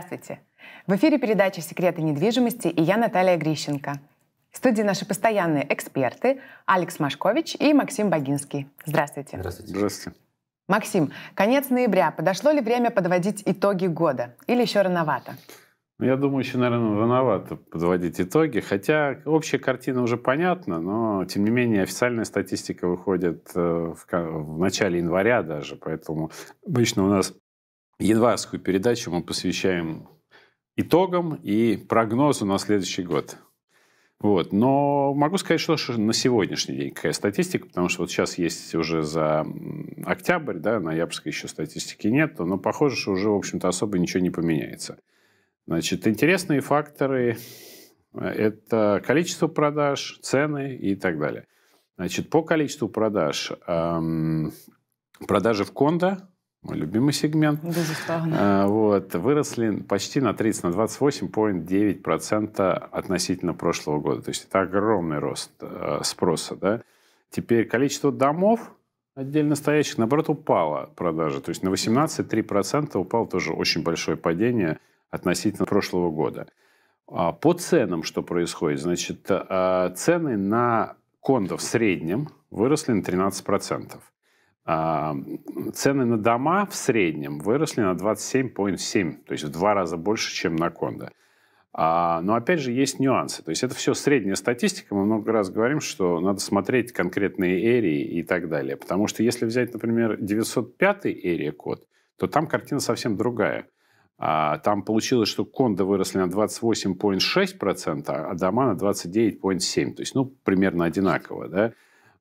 Здравствуйте! В эфире передача «Секреты недвижимости» и я Наталья Грищенко. В студии наши постоянные эксперты Алекс Машкович и Максим Богинский. Здравствуйте! Здравствуйте! Здравствуйте! Максим, конец ноября. Подошло ли время подводить итоги года? Или еще рановато? Ну, я думаю, еще, наверное, рановато подводить итоги. Хотя общая картина уже понятна, но, тем не менее, официальная статистика выходит э, в, в начале января даже. Поэтому обычно у нас Едварскую передачу мы посвящаем итогам и прогнозу на следующий год. Вот. Но могу сказать, что на сегодняшний день какая статистика, потому что вот сейчас есть уже за октябрь, да, ноябрьской еще статистики нет, но похоже, что уже, в общем-то, особо ничего не поменяется. Значит, интересные факторы – это количество продаж, цены и так далее. Значит, по количеству продаж, эм, продажи в Кондо мой любимый сегмент. А, вот, выросли почти на 30, на 28,9% относительно прошлого года. То есть это огромный рост э, спроса. Да? Теперь количество домов отдельно стоящих, наоборот, упало, продажа. То есть на 18,3% упало тоже очень большое падение относительно прошлого года. А, по ценам что происходит? Значит, э, цены на кондо в среднем выросли на 13%. А, цены на дома в среднем выросли на 27,7, то есть в два раза больше, чем на кондо. А, но опять же есть нюансы. То есть это все средняя статистика. Мы много раз говорим, что надо смотреть конкретные эрии и так далее. Потому что если взять, например, 905 эрия код, то там картина совсем другая. А, там получилось, что кондо выросли на 28,6%, а дома на 29,7%. То есть, ну, примерно одинаково, да?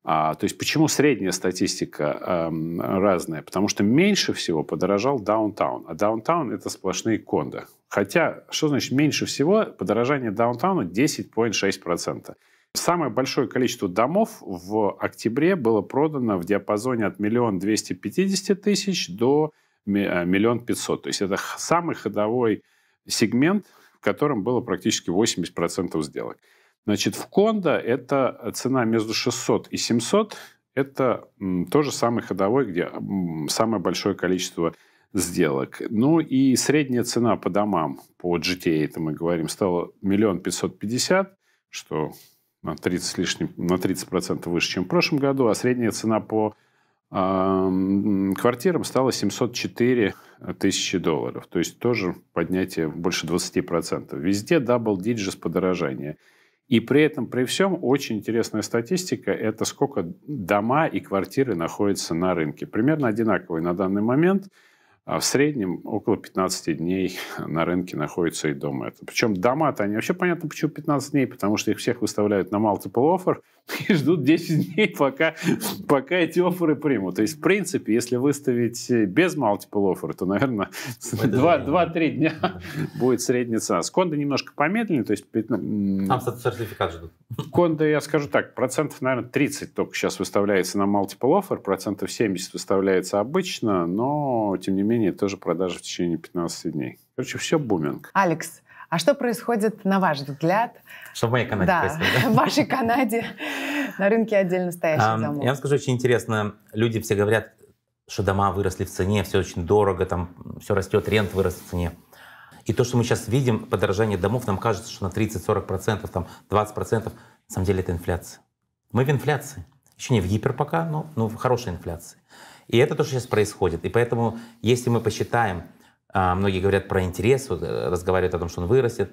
А, то есть почему средняя статистика эм, разная? Потому что меньше всего подорожал даунтаун, а даунтаун это сплошные кондо. Хотя, что значит меньше всего? Подорожание даунтауна 10,6%. Самое большое количество домов в октябре было продано в диапазоне от 1 250 пятьдесят тысяч до 500 000. Э, то есть это самый ходовой сегмент, в котором было практически 80% сделок. Значит, в кондо это цена между 600 и 700. Это тоже самый ходовой, где самое большое количество сделок. Ну и средняя цена по домам, по GTA, это мы говорим, стала миллион пятьсот пятьдесят, что на 30 лишним, на 30 процентов выше, чем в прошлом году, а средняя цена по э, квартирам стала 704 тысячи долларов. То есть тоже поднятие больше 20 процентов. Везде double digits подорожание. подорожания. И при этом, при всем, очень интересная статистика – это сколько дома и квартиры находятся на рынке. Примерно одинаковые на данный момент. А в среднем около 15 дней на рынке находится и дом это. Причем дома-то они вообще понятно, почему 15 дней, потому что их всех выставляют на multiple offer – и ждут 10 дней, пока, пока эти оферы примут. То есть, в принципе, если выставить без multiple offer, то, наверное, 2-3 дня будет средняя цена. С Кондо немножко помедленнее, то есть... Там сертификат ждут. Кондо, я скажу так, процентов, наверное, 30 только сейчас выставляется на multiple offer, процентов 70 выставляется обычно, но, тем не менее, тоже продажи в течение 15 дней. Короче, все буминг. Алекс, а что происходит, на ваш взгляд? Что в моей Канаде да, происходит? Да? В вашей Канаде на рынке отдельно стоящих а, домов. Я вам скажу, очень интересно. Люди все говорят, что дома выросли в цене, все очень дорого, там все растет, рент вырос в цене. И то, что мы сейчас видим, подорожание домов, нам кажется, что на 30-40%, там 20%, на самом деле это инфляция. Мы в инфляции. Еще не в гипер пока, но, но в хорошей инфляции. И это то, что сейчас происходит. И поэтому, если мы посчитаем, а, многие говорят про интерес, вот, э, разговаривают о том, что он вырастет.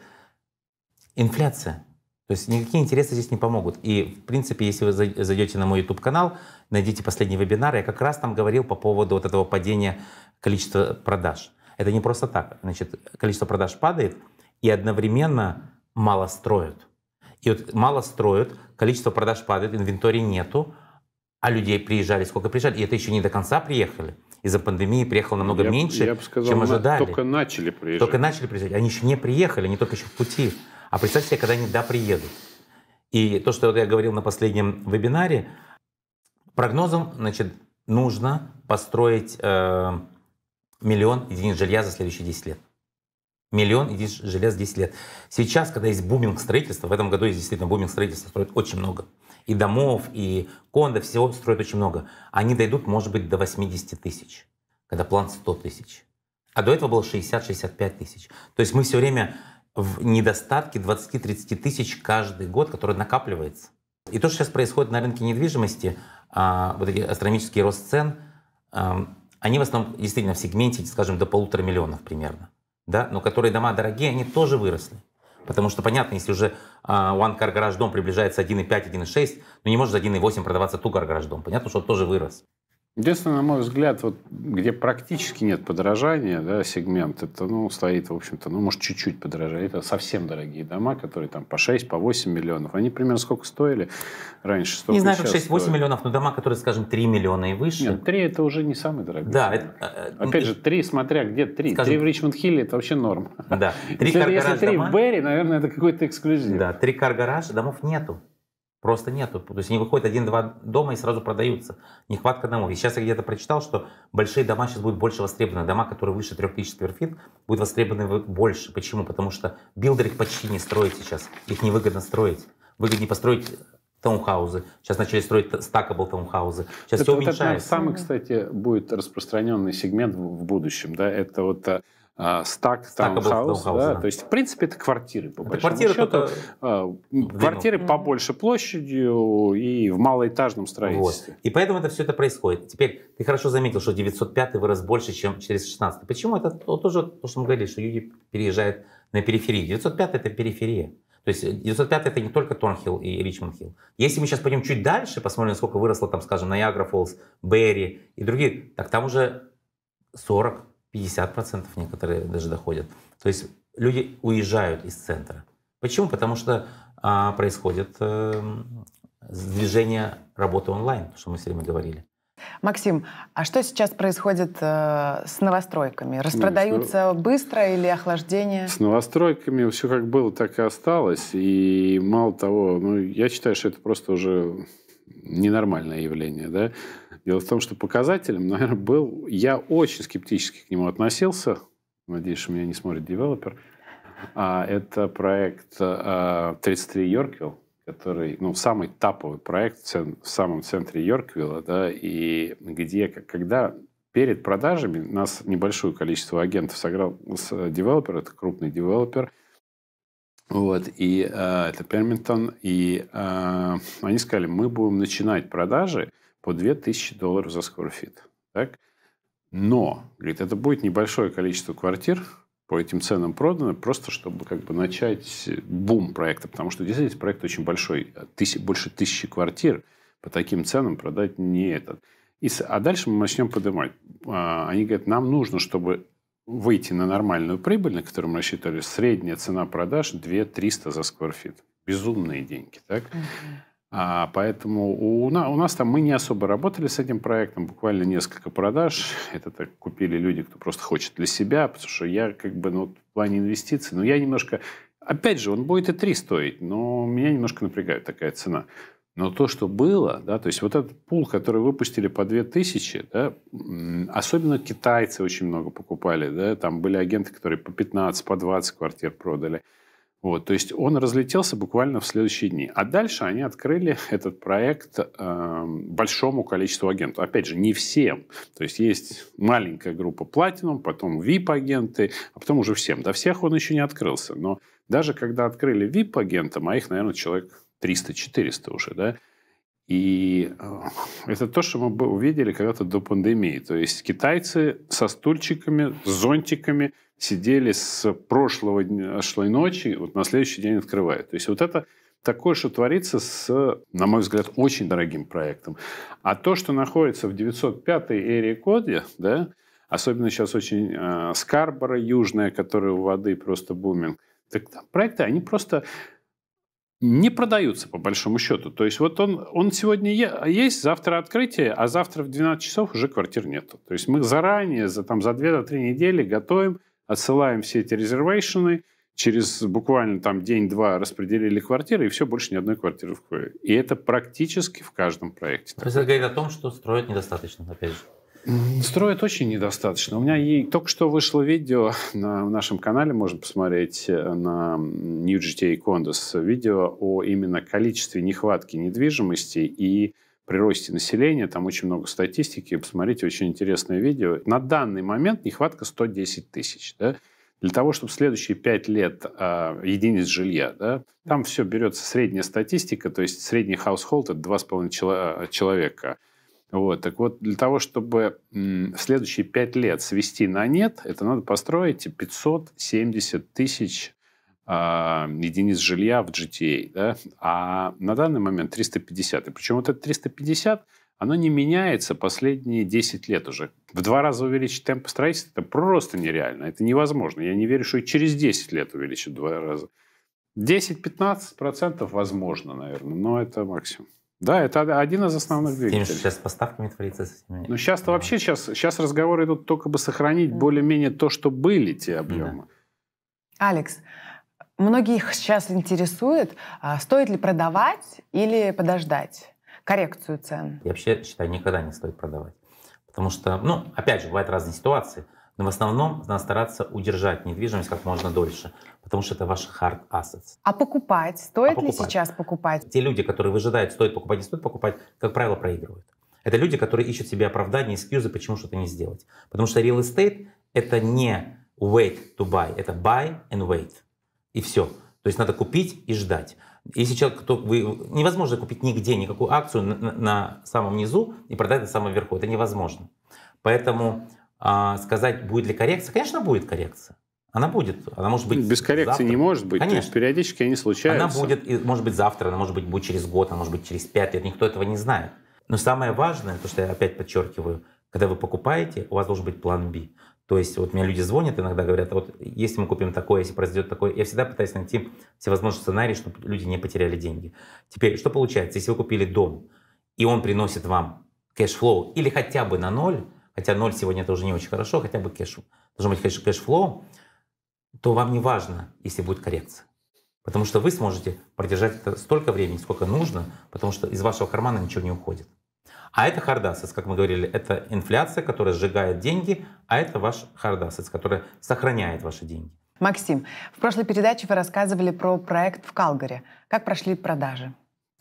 Инфляция. То есть никакие интересы здесь не помогут. И, в принципе, если вы зайдете на мой YouTube-канал, найдите последний вебинар, я как раз там говорил по поводу вот этого падения количества продаж. Это не просто так. Значит, количество продаж падает, и одновременно мало строят. И вот мало строят, количество продаж падает, инвентаря нету, а людей приезжали, сколько приезжали, и это еще не до конца приехали из-за пандемии приехало намного я, меньше, я бы сказал, чем ожидали. Только начали приезжать. Только начали приезжать. Они еще не приехали, они только еще в пути. А представьте себе, когда они да приедут. И то, что я говорил на последнем вебинаре, прогнозом, значит, нужно построить э, миллион единиц жилья за следующие 10 лет. Миллион единиц жилья за 10 лет. Сейчас, когда есть буминг строительства, в этом году есть действительно буминг строительства, строят очень много и домов, и кондо, всего строят очень много. Они дойдут, может быть, до 80 тысяч, когда план 100 тысяч. А до этого было 60-65 тысяч. То есть мы все время в недостатке 20-30 тысяч каждый год, который накапливается. И то, что сейчас происходит на рынке недвижимости, а, вот эти астрономический рост цен, а, они в основном действительно в сегменте, скажем, до полутора миллионов примерно. Да? Но которые дома дорогие, они тоже выросли. Потому что, понятно, если уже uh, One Car Garage дом приближается 1.5, 1.6, ну не может 1.8 продаваться ту Car Garage Dom. Понятно, что он тоже вырос. Единственное, на мой взгляд, вот, где практически нет подорожания, да, сегмент, это ну, стоит, в общем-то, ну, может, чуть-чуть подорожание. Это совсем дорогие дома, которые там по 6, по 8 миллионов. Они примерно сколько стоили раньше? не знаю, как 6-8 миллионов, но дома, которые, скажем, 3 миллиона и выше. Нет, 3 это уже не самый дорогой. Да, это, э, э, Опять э, же, 3, смотря где 3. Скажем, 3 в Ричмонд-Хилле это вообще норм. Да. 3 если, если 3 дома, в Берри, наверное, это какой-то эксклюзив. Да, 3 кар-гараж, домов нету. Просто нету. То есть они выходят один-два дома и сразу продаются. Нехватка домов. И сейчас я где-то прочитал, что большие дома сейчас будут больше востребованы. Дома, которые выше 3000 скверфит, будут востребованы больше. Почему? Потому что билдеры их почти не строят сейчас. Их невыгодно строить. Выгоднее построить таунхаузы. Сейчас начали строить стакабл таунхаузы. Сейчас это все уменьшается. Это, самый, кстати, будет распространенный сегмент в будущем. Да? Это вот а, а, стак таунхаус, да, то есть в принципе это квартиры по это большому квартиры счету, а, квартиры mm-hmm. побольше площадью и в малоэтажном строительстве. Вот. И поэтому это все это происходит. Теперь ты хорошо заметил, что 905 вырос больше, чем через 16. Почему? Это тоже то, что мы говорили, что люди переезжают на периферии. 905 это периферия. То есть 905 э, это не только Торнхилл и Ричмонд Хилл. Если мы сейчас пойдем чуть дальше, посмотрим, сколько выросло там, скажем, Ниагара Фоллс, Берри и другие, так там уже 40 50%, некоторые даже доходят. То есть люди уезжают из центра. Почему? Потому что а, происходит э, движение работы онлайн, что мы все время говорили. Максим, а что сейчас происходит э, с новостройками? Ну, Распродаются ну, быстро или охлаждение? С новостройками все как было, так и осталось. И мало того, ну, я считаю, что это просто уже ненормальное явление. Да? Дело в том, что показателем, наверное, был... Я очень скептически к нему относился. Надеюсь, что меня не смотрит девелопер. А, это проект а, 33 Йорквилл, который, ну, самый таповый проект в самом центре Йорквилла, да, и где, когда перед продажами нас небольшое количество агентов сыграл с э, девелопер, это крупный девелопер, вот, и э, это Перминтон, и э, они сказали, мы будем начинать продажи по 2000 долларов за скорфит. Так? Но, говорит, это будет небольшое количество квартир по этим ценам продано, просто чтобы как бы начать бум проекта, потому что действительно проект очень большой, а тысяч, больше тысячи квартир по таким ценам продать не этот. И, а дальше мы начнем поднимать. А, они говорят, нам нужно, чтобы выйти на нормальную прибыль, на которую мы рассчитывали, средняя цена продаж 2 300 за скворфит. Безумные деньги. Так? Угу. А, поэтому у, у, нас там мы не особо работали с этим проектом, буквально несколько продаж. Это так купили люди, кто просто хочет для себя, потому что я как бы ну, в плане инвестиций, ну я немножко... Опять же, он будет и 3 стоить, но меня немножко напрягает такая цена. Но то, что было, да, то есть вот этот пул, который выпустили по 2000, да, особенно китайцы очень много покупали, да, там были агенты, которые по 15, по 20 квартир продали. Вот, то есть он разлетелся буквально в следующие дни. А дальше они открыли этот проект э, большому количеству агентов. Опять же, не всем. То есть есть маленькая группа Platinum, потом VIP-агенты, а потом уже всем. До всех он еще не открылся. Но даже когда открыли VIP-агентам, а их, наверное, человек 300-400 уже, да, и э, это то, что мы увидели когда-то до пандемии. То есть китайцы со стульчиками, с зонтиками сидели с прошлого дня, шлой ночи, вот на следующий день открывают. То есть вот это такое, что творится с, на мой взгляд, очень дорогим проектом. А то, что находится в 905-й эре коде, да, особенно сейчас очень э, Скарборо, Южная, которая у воды просто буминг, так там проекты, они просто не продаются, по большому счету. То есть вот он, он сегодня есть, завтра открытие, а завтра в 12 часов уже квартир нет. То есть мы заранее, за, там, за 2-3 недели готовим, отсылаем все эти резервейшены, через буквально там день-два распределили квартиры, и все, больше ни одной квартиры в Куеве. И это практически в каждом проекте. То есть это говорит о том, что строят недостаточно, опять же. Строят очень недостаточно. У меня ей только что вышло видео на в нашем канале, можно посмотреть э, на New GTA Condos, видео о именно количестве нехватки недвижимости и приросте населения, там очень много статистики, посмотрите, очень интересное видео. На данный момент нехватка 110 тысяч, да? Для того, чтобы следующие 5 лет э, единиц жилья, да, там все берется средняя статистика, то есть средний хаусхолд – это 2,5 э, человека – вот, так вот, для того, чтобы в следующие пять лет свести на нет, это надо построить 570 тысяч э, единиц жилья в GTA, да? а на данный момент 350. И причем вот это 350 оно не меняется последние 10 лет уже. В два раза увеличить темп строительства – это просто нереально, это невозможно. Я не верю, что и через 10 лет увеличат в два раза. 10-15% возможно, наверное, но это максимум. Да, это один из основных двигателей. Тем, сейчас с поставками творится со всеми. Ну, сейчас да. вообще, сейчас, сейчас разговоры идут только бы сохранить да. более-менее то, что были те объемы. Да. Алекс, многих сейчас интересует, а, стоит ли продавать или подождать коррекцию цен? Я вообще считаю, никогда не стоит продавать. Потому что, ну, опять же, бывают разные ситуации. Но в основном надо стараться удержать недвижимость как можно дольше, потому что это ваш hard assets. А покупать? Стоит а покупать? ли сейчас покупать? Те люди, которые выжидают, стоит покупать, не стоит покупать, как правило, проигрывают. Это люди, которые ищут себе оправдания, экскьюзы, почему что-то не сделать. Потому что real estate — это не wait to buy, это buy and wait. И все. То есть надо купить и ждать. Если человек, кто, вы, невозможно купить нигде никакую акцию на, на самом низу и продать на самом верху. Это невозможно. Поэтому а, сказать, будет ли коррекция, конечно, будет коррекция. Она будет, она может быть Без коррекции завтра. не может быть, Конечно. то есть периодически они случаются. Она будет, может быть, завтра, она может быть, будет через год, она может быть, через пять лет, никто этого не знает. Но самое важное, то, что я опять подчеркиваю, когда вы покупаете, у вас должен быть план B. То есть вот мне люди звонят иногда, говорят, «А вот если мы купим такое, если произойдет такое, я всегда пытаюсь найти всевозможные сценарии, чтобы люди не потеряли деньги. Теперь, что получается, если вы купили дом, и он приносит вам кэшфлоу или хотя бы на ноль, хотя ноль сегодня это уже не очень хорошо, хотя бы кэш, должен быть кэш, кэшфлоу, то вам не важно, если будет коррекция. Потому что вы сможете продержать это столько времени, сколько нужно, потому что из вашего кармана ничего не уходит. А это hard assets, как мы говорили, это инфляция, которая сжигает деньги, а это ваш hard assets, который сохраняет ваши деньги. Максим, в прошлой передаче вы рассказывали про проект в Калгари. Как прошли продажи?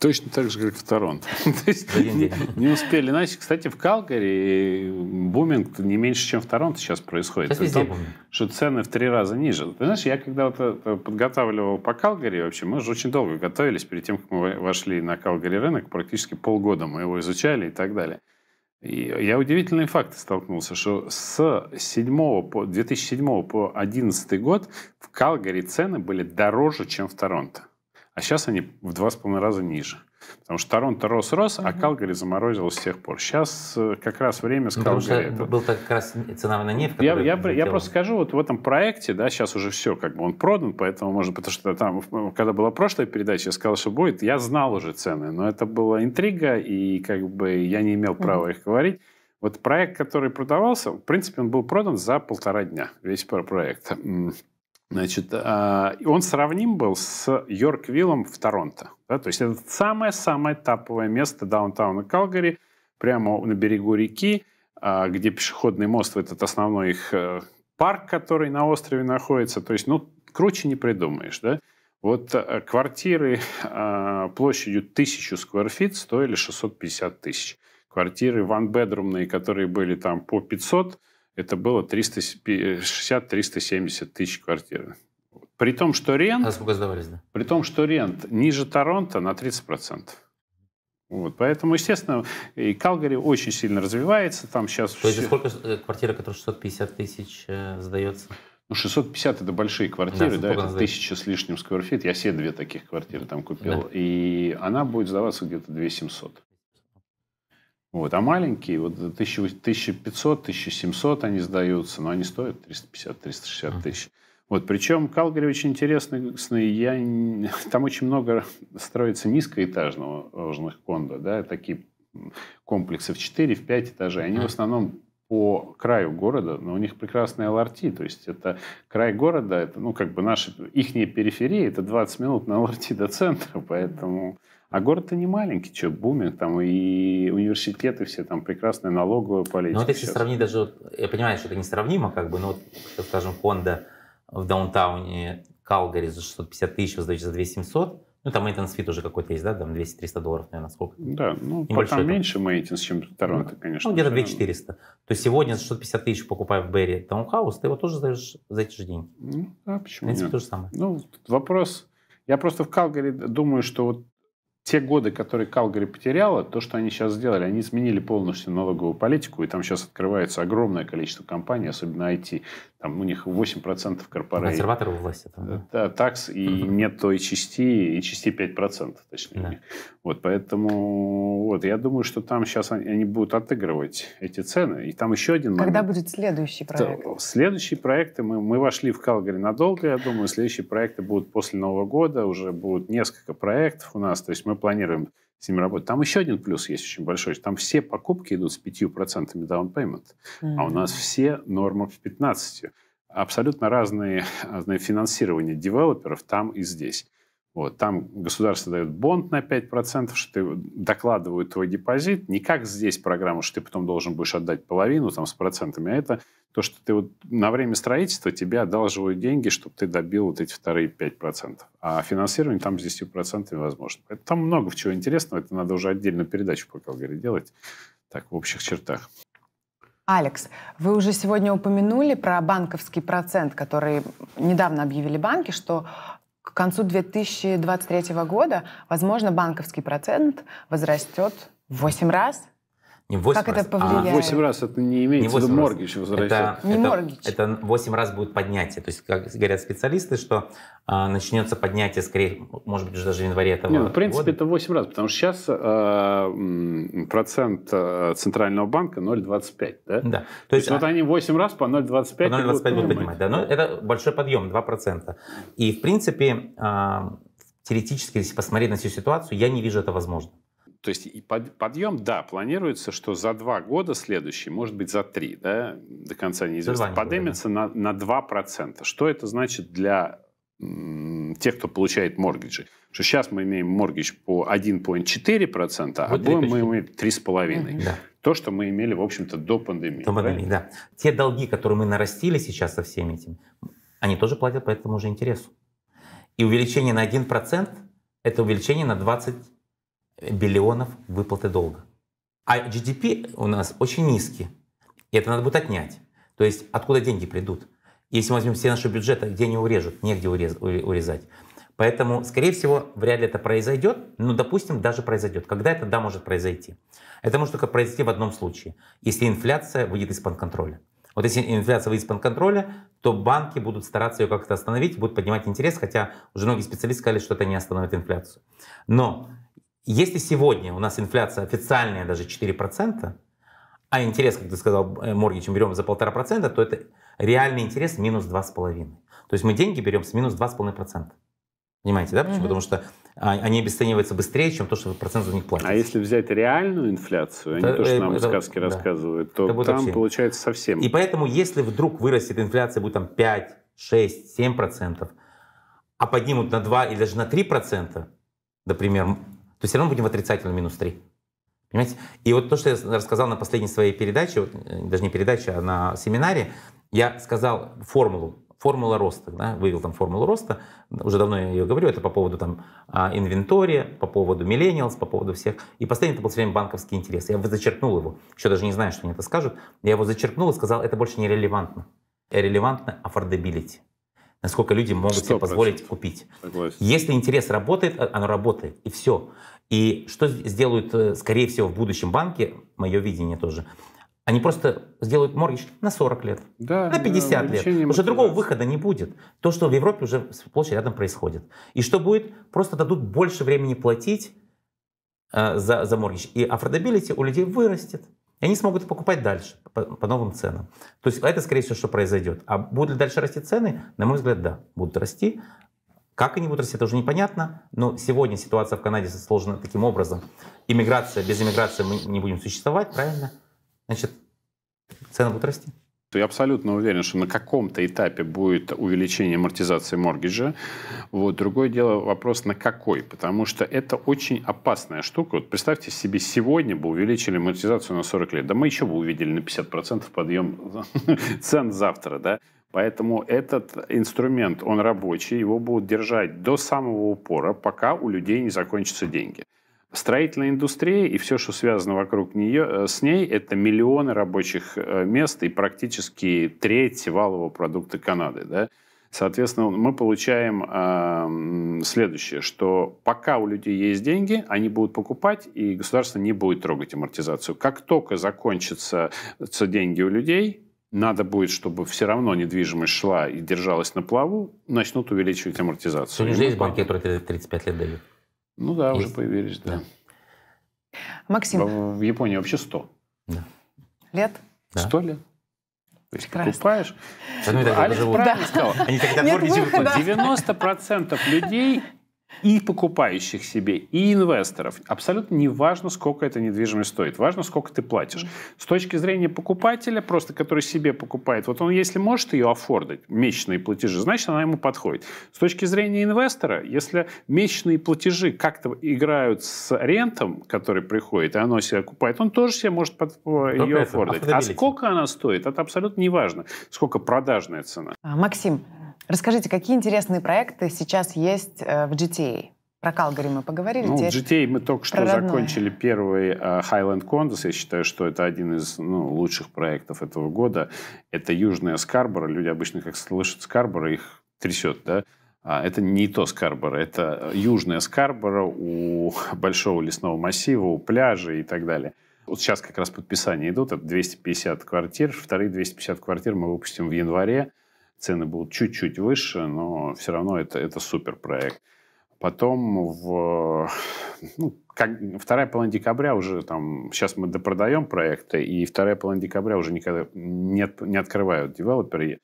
Точно так же, как в Торонто. То есть не, успели. Ну, Иначе, кстати, в Калгари буминг не меньше, чем в Торонто сейчас происходит. что цены в три раза ниже. Ты знаешь, я когда вот подготавливал по Калгари вообще, мы же очень долго готовились перед тем, как мы вошли на Калгари рынок, практически полгода мы его изучали и так далее. И я удивительные факты столкнулся, что с 7 по 2007 по 2011 год в Калгари цены были дороже, чем в Торонто. А сейчас они в два с половиной раза ниже. Потому что Торонто рос-рос, а Калгари заморозилось с тех пор. Сейчас э, как раз время с ну, Это... Был как раз цена на нефть. Я, я, я, просто скажу, вот в этом проекте, да, сейчас уже все, как бы он продан, поэтому можно, потому что там, когда была прошлая передача, я сказал, что будет, я знал уже цены, но это была интрига, и как бы я не имел права их говорить. Вот проект, который продавался, в принципе, он был продан за полтора дня, весь проект. Значит, а, он сравним был с Йорквиллом в Торонто. Да? То есть это самое-самое таповое место даунтауна Калгари, прямо на берегу реки, а, где пешеходный мост, вот этот основной их э, парк, который на острове находится. То есть, ну, круче не придумаешь, да? Вот э, квартиры а, площадью 1000 скверфит стоили 650 тысяч. Квартиры ванбедрумные, которые были там по 500, это было 360-370 э, тысяч квартир. При том, что рент... А сколько сдавались, да? При том, что рент ниже Торонто на 30%. Вот, поэтому, естественно, и Калгари очень сильно развивается. Там сейчас... То есть все... сколько э, квартира, которая 650 тысяч э, сдается? Ну, 650 это большие квартиры, да, да это тысяча с лишним скверфит. Я все две таких квартиры там купил. Да. И она будет сдаваться где-то 2700. Вот, а маленькие, вот 1500-1700 они сдаются, но они стоят 350-360 тысяч. Вот, причем Калгари очень интересный, я, там очень много строится низкоэтажного жилых кондо, да, такие комплексы в 4, в 5 этажей, они в основном по краю города, но у них прекрасная ЛРТ, то есть это край города, это, ну, как бы наша, ихняя периферия, это 20 минут на ЛРТ до центра, поэтому... mm а город-то не маленький, что буминг, там и университеты все, там прекрасная налоговая политика. Ну вот если сейчас. сравнить даже, я понимаю, что это несравнимо, как бы, но вот, скажем, Honda в даунтауне Калгари за 650 тысяч, вы за 2700, ну, там maintenance фит уже какой-то есть, да, там 200-300 долларов, наверное, сколько? Да, ну, Небольшой там меньше maintenance, чем Торонто, ну, конечно. Ну, где-то 2400. То сегодня за 650 тысяч покупая в Берри таунхаус, ты его тоже сдаешь за эти же деньги. Ну, а почему В принципе, нет? то же самое. Ну, вопрос... Я просто в Калгари думаю, что вот те годы, которые Калгари потеряла, то, что они сейчас сделали, они изменили полностью налоговую политику, и там сейчас открывается огромное количество компаний, особенно IT. Там у них 8% корпораций. Консерваторы в власти. Там, да? Э, да, такс, и угу. нет той части, и части 5%, точнее. Да. Вот, поэтому вот, я думаю, что там сейчас они, они будут отыгрывать эти цены. И там еще один момент. Когда будет следующий проект? Да, следующие проекты, мы, мы вошли в Калгари надолго, я думаю, следующие проекты будут после Нового года, уже будут несколько проектов у нас, то есть мы мы планируем с ними работать. Там еще один плюс есть очень большой. Там все покупки идут с 5% down payment, mm-hmm. а у нас все нормы с 15%. Абсолютно разные, разные финансирования девелоперов там и здесь. Вот, там государство дает бонд на 5%, что ты докладывают твой депозит. Не как здесь программа, что ты потом должен будешь отдать половину там, с процентами, а это то, что ты вот на время строительства тебе одалживают деньги, чтобы ты добил вот эти вторые 5%. А финансирование там с 10% возможно. Там много чего интересного, это надо уже отдельную передачу по Калгари делать, так в общих чертах. Алекс, вы уже сегодня упомянули про банковский процент, который недавно объявили банки, что к концу 2023 года, возможно, банковский процент возрастет в 8 раз – не 8 как раз, это а, повлияет? А, 8 раз это не имеет не в виду моргич Это, не это, моргич. Это 8 раз будет поднятие. То есть, как говорят специалисты, что а, начнется поднятие скорее, может быть, даже в январе этого не, ну, В принципе, года. это 8 раз, потому что сейчас э, процент а, Центрального банка 0,25. Да? да. То, То есть, есть а, вот они 8 раз по 0,25 по 0,25 будут поднимать. поднимать да? Но ну, это большой подъем, 2%. И, в принципе, э, теоретически, если посмотреть на всю ситуацию, я не вижу это возможно. То есть и подъем, да, планируется, что за два года следующий, может быть, за три, да, до конца неизвестно, поднимется да. на, на 2%. Что это значит для тех, кто получает моргиджи? Что сейчас мы имеем моргидж по 1,4%, а вот а будем мы имеем 3,5%. Да. То, что мы имели, в общем-то, до пандемии. До пандемии, да? Те долги, которые мы нарастили сейчас со всеми этим, они тоже платят по этому же интересу. И увеличение на 1% это увеличение на 20 биллионов выплаты долга. А GDP у нас очень низкий. И это надо будет отнять. То есть откуда деньги придут? Если мы возьмем все наши бюджеты, где они урежут? Негде урезать. Поэтому, скорее всего, вряд ли это произойдет. но допустим, даже произойдет. Когда это, да, может произойти. Это может только произойти в одном случае. Если инфляция выйдет из-под контроля. Вот если инфляция выйдет из-под контроля, то банки будут стараться ее как-то остановить, будут поднимать интерес, хотя уже многие специалисты сказали, что это не остановит инфляцию. Но если сегодня у нас инфляция официальная даже 4%, а интерес, как ты сказал, э, Моргич, мы берем за 1,5%, то это реальный интерес минус 2,5%. То есть мы деньги берем с минус 2,5%. Понимаете, да? Почему? Угу. Потому что а, они обесцениваются быстрее, чем то, что процент за них платят. А если взять реальную инфляцию, а это, они то, что э, нам это, сказки да. рассказывают, то там вообще. получается совсем. И поэтому, если вдруг вырастет инфляция, будет там 5, 6, 7 процентов, а поднимут на 2 или даже на 3 процента, например, то все равно будем в отрицательном минус 3. Понимаете? И вот то, что я рассказал на последней своей передаче, вот, э, даже не передаче, а на семинаре, я сказал формулу, формула роста, да, вывел там формулу роста, уже давно я ее говорю, это по поводу там а, инвентория, по поводу миллениалс, по поводу всех. И последний это был все время банковский интерес. Я зачеркнул его, еще даже не знаю, что мне это скажут. Я его зачеркнул и сказал, это больше не релевантно. Релевантно affordability насколько люди могут 100%. себе позволить купить. Согласен. Если интерес работает, э, оно работает, и все. И что сделают, э, скорее всего, в будущем банке, мое видение тоже, они просто сделают моргич на 40 лет, да, на 50 лет. Уже другого выхода не будет. То, что в Европе уже сплошь рядом происходит. И что будет? Просто дадут больше времени платить э, за, за моргич. И афордабилити у людей вырастет. И они смогут покупать дальше по, по новым ценам. То есть это, скорее всего, что произойдет. А будут ли дальше расти цены? На мой взгляд, да, будут расти. Как они будут расти, это уже непонятно. Но сегодня ситуация в Канаде сложена таким образом. Иммиграция, без иммиграции мы не будем существовать, правильно? Значит, цены будут расти то я абсолютно уверен, что на каком-то этапе будет увеличение амортизации моргиджа. Вот. Другое дело вопрос на какой, потому что это очень опасная штука. Вот представьте себе, сегодня бы увеличили амортизацию на 40 лет, да мы еще бы увидели на 50% подъем цен завтра, да? Поэтому этот инструмент, он рабочий, его будут держать до самого упора, пока у людей не закончатся деньги. Строительная индустрия и все, что связано вокруг нее, э, с ней, это миллионы рабочих э, мест и практически треть валового продукта Канады. Да? Соответственно, мы получаем э, следующее, что пока у людей есть деньги, они будут покупать, и государство не будет трогать амортизацию. Как только закончатся э, деньги у людей, надо будет, чтобы все равно недвижимость шла и держалась на плаву, начнут увеличивать амортизацию. Здесь банки, которые 35 лет дают. Ну да, Есть. уже появились, да. да. Максим. В, в Японии вообще 100. Да. Лет? 100 лет. То есть Прекрасно. покупаешь. Они Алекс правильно да. сказал. Они тогда Нет 90% людей и покупающих себе, и инвесторов. Абсолютно не важно, сколько эта недвижимость стоит. Важно, сколько ты платишь. С точки зрения покупателя, просто который себе покупает, вот он, если может ее офордить, месячные платежи, значит, она ему подходит. С точки зрения инвестора, если месячные платежи как-то играют с рентом, который приходит, и оно себя окупает, он тоже себе может под, э, ее офордить. А сколько она стоит, это абсолютно не важно. Сколько продажная цена. А, Максим, Расскажите, какие интересные проекты сейчас есть э, в GTA? Про Калгари мы поговорили. Ну, в GTA мы только что родное. закончили первый э, Highland Condos. Я считаю, что это один из ну, лучших проектов этого года. Это Южная Скарбора. Люди обычно, как слышат Скарбора, их трясет, да? А, это не то Скарбора, это Южная Скарбора у большого лесного массива, у пляжа и так далее. Вот сейчас как раз подписания идут, это 250 квартир. Вторые 250 квартир мы выпустим в январе цены будут чуть-чуть выше, но все равно это, это супер проект. Потом в, ну, как, вторая половина декабря уже там, сейчас мы допродаем проекты, и вторая половина декабря уже никогда не, от, не открывают девелоперы э,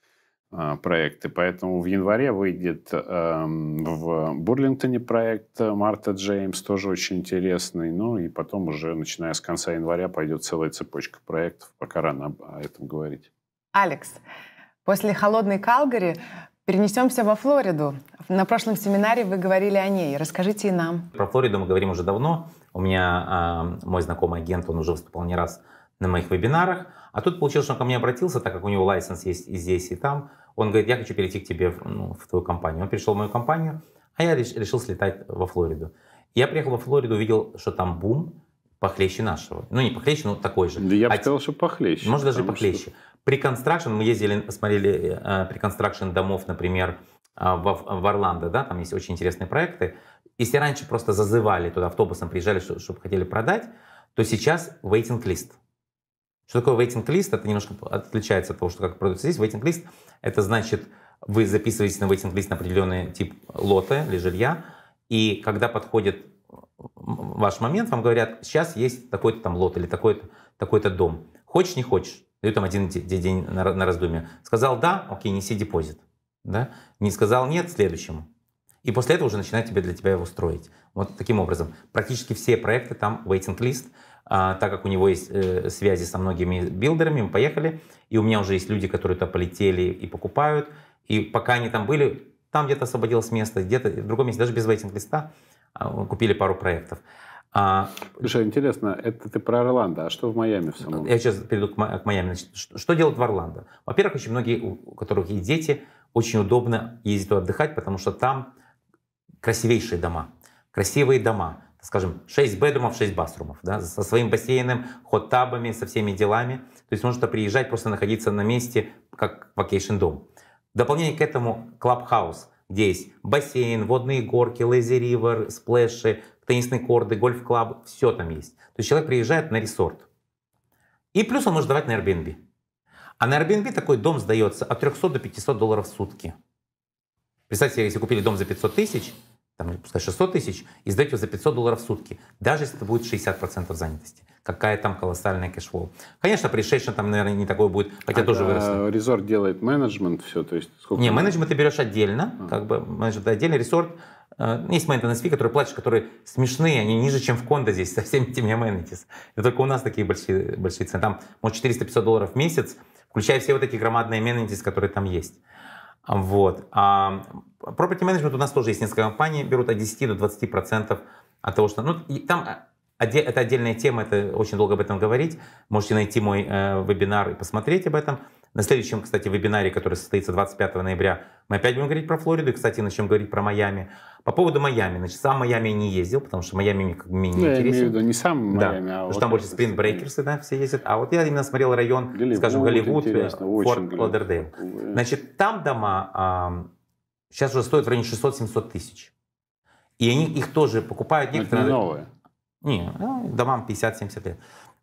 а, проекты, поэтому в январе выйдет эм, э, в Бурлингтоне проект Марта Джеймс, тоже очень интересный, ну и потом уже, начиная с конца января, пойдет целая цепочка проектов, пока рано об этом говорить. Алекс, После холодной Калгари перенесемся во Флориду. На прошлом семинаре вы говорили о ней. Расскажите и нам. Про Флориду мы говорим уже давно. У меня э, мой знакомый агент, он уже выступал не раз на моих вебинарах. А тут получилось, что он ко мне обратился, так как у него лайсенс есть и здесь, и там. Он говорит, я хочу перейти к тебе в, ну, в твою компанию. Он перешел в мою компанию, а я решил слетать во Флориду. Я приехал во Флориду, увидел, что там бум, похлеще нашего. Ну, не похлеще, но такой же. Да я бы а сказал, что похлеще. Может, даже похлеще. Что... Приконстракшн, мы ездили, посмотрели приконстракшн э, домов, например, а, в, в Орландо, да, там есть очень интересные проекты. Если раньше просто зазывали туда, автобусом приезжали, чтобы, чтобы хотели продать, то сейчас waiting list. Что такое waiting list? Это немножко отличается от того, что как продается здесь. Waiting list — это значит, вы записываетесь на waiting list на определенный тип лота или жилья, и когда подходит ваш момент, вам говорят, сейчас есть такой-то там лот или такой-то такой дом. Хочешь, не хочешь? даю там один день на, раздумье. Сказал да, окей, неси депозит. Да? Не сказал нет, следующему. И после этого уже начинает тебе, для тебя его строить. Вот таким образом. Практически все проекты там waiting list, а, так как у него есть э, связи со многими билдерами, мы поехали, и у меня уже есть люди, которые туда полетели и покупают, и пока они там были, там где-то освободилось место, где-то в другом месте, даже без waiting листа, а, купили пару проектов. А... Слушай, интересно, это ты про Орландо, а что в Майами в самом? Я сейчас перейду к, к Майами. Значит, что, что делать в Орландо? Во-первых, очень многие, у которых есть дети, очень удобно ездить туда отдыхать, потому что там красивейшие дома. Красивые дома. Скажем, 6 бедрумов, 6 баструмов. Да, со своим бассейном, хот-табами, со всеми делами. То есть можно приезжать, просто находиться на месте, как вакейшн дом. В дополнение к этому клабхаус, где есть бассейн, водные горки, лейзер ривер сплэши, теннисные корды, гольф-клаб, все там есть. То есть человек приезжает на ресорт. И плюс он может давать на Airbnb. А на Airbnb такой дом сдается от 300 до 500 долларов в сутки. Представьте себе, если купили дом за 500 тысяч, там, пускай 600 тысяч, и сдаете за 500 долларов в сутки, даже если это будет 60% занятости. Какая там колоссальная кэшфлоу. Конечно, при Шейшн там, наверное, не такое будет, хотя а тоже выросло. Резорт делает менеджмент все, то есть сколько... Не, менеджмент ты берешь отдельно, а. как бы менеджмент отдельно, ресорт. А, ну, есть maintenance fee, которые платишь, которые смешные, они ниже, чем в кондо здесь, со всеми этими amenities. Это только у нас такие большие, большие цены. Там, может, 400-500 долларов в месяц, включая все вот эти громадные amenities, которые там есть. Вот. А property management у нас тоже есть несколько компаний, берут от 10 до 20 процентов от того, что... Ну, там э, это отдельная тема, это очень долго об этом говорить. Можете найти мой э, вебинар и посмотреть об этом. На следующем, кстати, вебинаре, который состоится 25 ноября, мы опять будем говорить про Флориду и, кстати, начнем говорить про Майами. По поводу Майами. Значит, сам Майами не ездил, потому что Майами мне как бы менее интересен. Ну, я имею в виду не сам Майами, да. а Потому вот что там больше спринтбрейкерсы, да, все ездят. А вот я именно смотрел район, Голливуд, скажем, Голливуд, э, Форт Лодердейл. Значит, там дома а, сейчас уже стоят в районе 600-700 тысяч. И они их тоже покупают некоторые. Это не новые. Не, ну, домам 50-70 лет.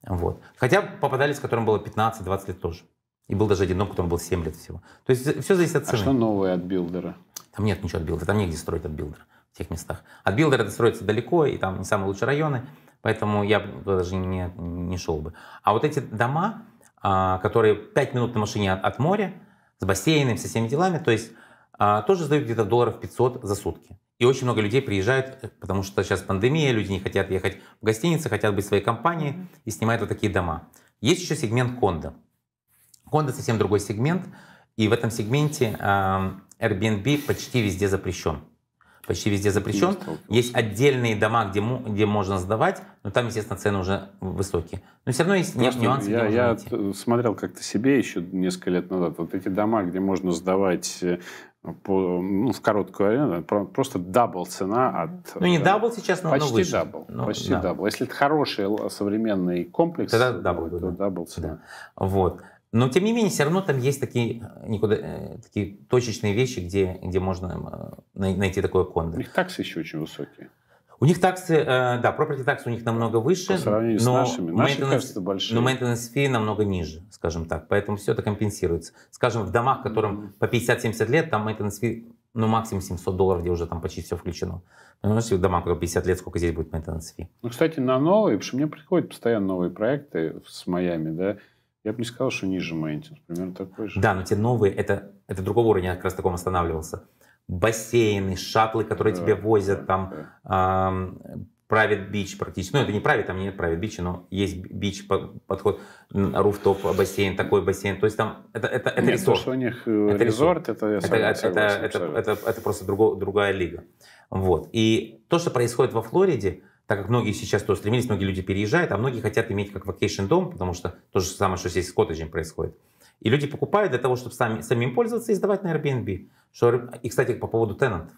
Вот. Хотя попадались, которым было 15-20 лет тоже. И был даже один дом, которому был 7 лет всего. То есть все зависит от а цены. А что новое от билдера? Там нет ничего от билдера, там негде строить от билдера в тех местах. От билдера это строится далеко, и там не самые лучшие районы, поэтому я даже не, не шел бы. А вот эти дома, а, которые 5 минут на машине от, от моря, с бассейном, со всеми делами, то есть а, тоже сдают где-то долларов 500 за сутки. И очень много людей приезжают, э, потому что сейчас пандемия, люди не хотят ехать в гостиницы, хотят быть в своей компании и снимают вот такие дома. Есть еще сегмент кондо. Кондо совсем другой сегмент, и в этом сегменте Airbnb почти везде запрещен. Почти везде запрещен. Есть отдельные дома, где, где можно сдавать, но там, естественно, цены уже высокие. Но все равно есть Просто нюансы. Я, я найти. смотрел как-то себе еще несколько лет назад. Вот эти дома, где можно сдавать э, по, ну, в короткую аренду, просто дабл цена от... Ну, не э, дабл сейчас, но Почти но выше. дабл, ну, почти да. дабл. Если это хороший современный комплекс, Тогда дабл, то да. дабл цена. Да. Вот. Но, тем не менее, все равно там есть такие, э, никуда, э, такие точечные вещи, где, где можно э, найти такое кондо. У них таксы еще очень высокие. У них таксы, да, property tax у них намного выше. По сравнению но с нашими. Наши, кажется, большие. Но maintenance fee намного ниже, скажем так. Поэтому все это компенсируется. Скажем, в домах, которым по 50-70 лет, там maintenance fee ну, максимум 700 долларов, где уже там почти все включено. Понимаешь, в домах 50 лет, сколько здесь будет maintenance fee? Ну, кстати, на новые, потому что мне приходят постоянно новые проекты с Майами, да, я бы не сказал, что ниже Мейнтинс, примерно такой же. Да, но те новые, это, это другого уровня, как раз таком останавливался. Бассейны, шаплы, которые да, тебе возят, да, там да. Эм, Private Beach практически. Ну, это не Private, там нет Private бича, но есть бич подход, руфтоп бассейн, такой бассейн. То есть там это, это, это нет, резорт. То, что у них э, это резорт, это я это, согласен, это, это, это, это, это просто друго, другая лига. Вот. И то, что происходит во Флориде, так как многие сейчас то стремились, многие люди переезжают, а многие хотят иметь как vacation дом, потому что то же самое, что здесь с коттеджем происходит. И люди покупают для того, чтобы сами, самим пользоваться и сдавать на Airbnb. Что, и, кстати, по поводу тенантов.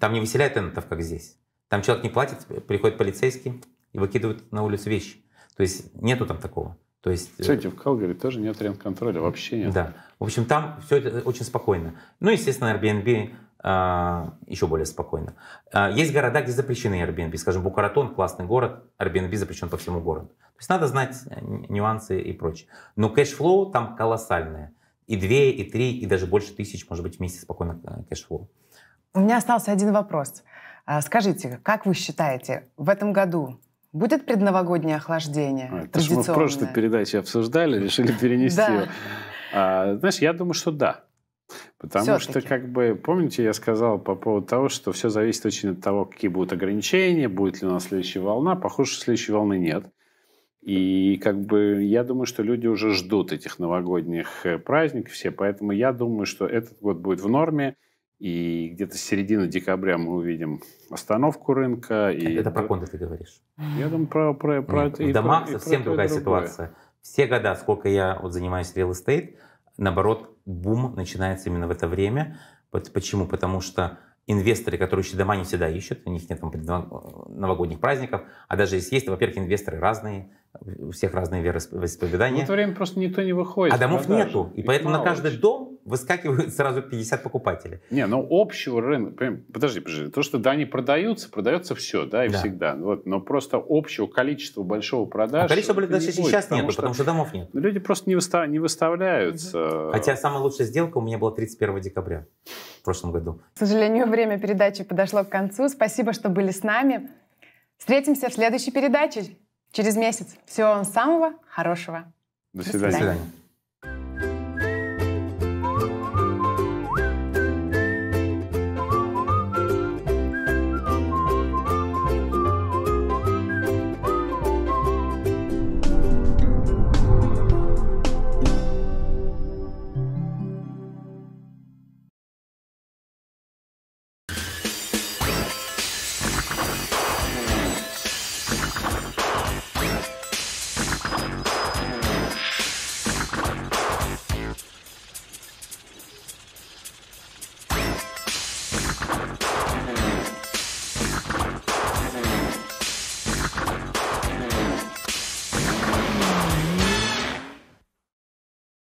Там не выселяют тенантов, как здесь. Там человек не платит, приходит полицейский и выкидывает на улицу вещи. То есть нету там такого. То есть, э, Кстати, в Калгари тоже нет рент-контроля, вообще нет. Да. В общем, там все это очень спокойно. Ну, естественно, Airbnb а, еще более спокойно. А, есть города, где запрещены Airbnb. Скажем, Букаратон, классный город, Airbnb запрещен по всему городу. То есть надо знать э, нюансы и прочее. Но кэшфлоу там колоссальное. И две, и три, и даже больше тысяч, может быть, в месяц спокойно э, кэшфлоу. У меня остался один вопрос. А, скажите, как вы считаете, в этом году будет предновогоднее охлаждение? А, это же мы в прошлой передаче обсуждали, решили перенести. Знаешь, я думаю, что да. Потому Все-таки. что, как бы, помните, я сказал по поводу того, что все зависит очень от того, какие будут ограничения, будет ли у нас следующая волна. Похоже, что следующей волны нет. И как бы я думаю, что люди уже ждут этих новогодних э, праздников все, поэтому я думаю, что этот год будет в норме. И где-то с середины декабря мы увидим остановку рынка. И... Это про конды ты говоришь. Я думаю, про, про, про Нет, это. В домах про, совсем про другая другое. ситуация. Все года, сколько я вот занимаюсь real estate, наоборот, бум начинается именно в это время. вот Почему? Потому что инвесторы, которые ищут дома не всегда ищут, у них нет там новогодних праздников, а даже если есть, во-первых, инвесторы разные, у всех разные вероисповедания. В это время просто никто не выходит. А домов продажи. нету, и Их поэтому на каждый дом выскакивают сразу 50 покупателей. Не, ну общего рынка... Подожди, подожди. То, что да, они продаются, продается все, да, и да. всегда. Ну, вот, но просто общего количества большого продаж... А количество продаж сейчас потому нет, что, потому что домов нет. Ну, люди просто не, выстав, не выставляются. Угу. Хотя самая лучшая сделка у меня была 31 декабря в прошлом году. К сожалению, время передачи подошло к концу. Спасибо, что были с нами. Встретимся в следующей передаче через месяц. Всего вам самого хорошего. До свидания. До свидания.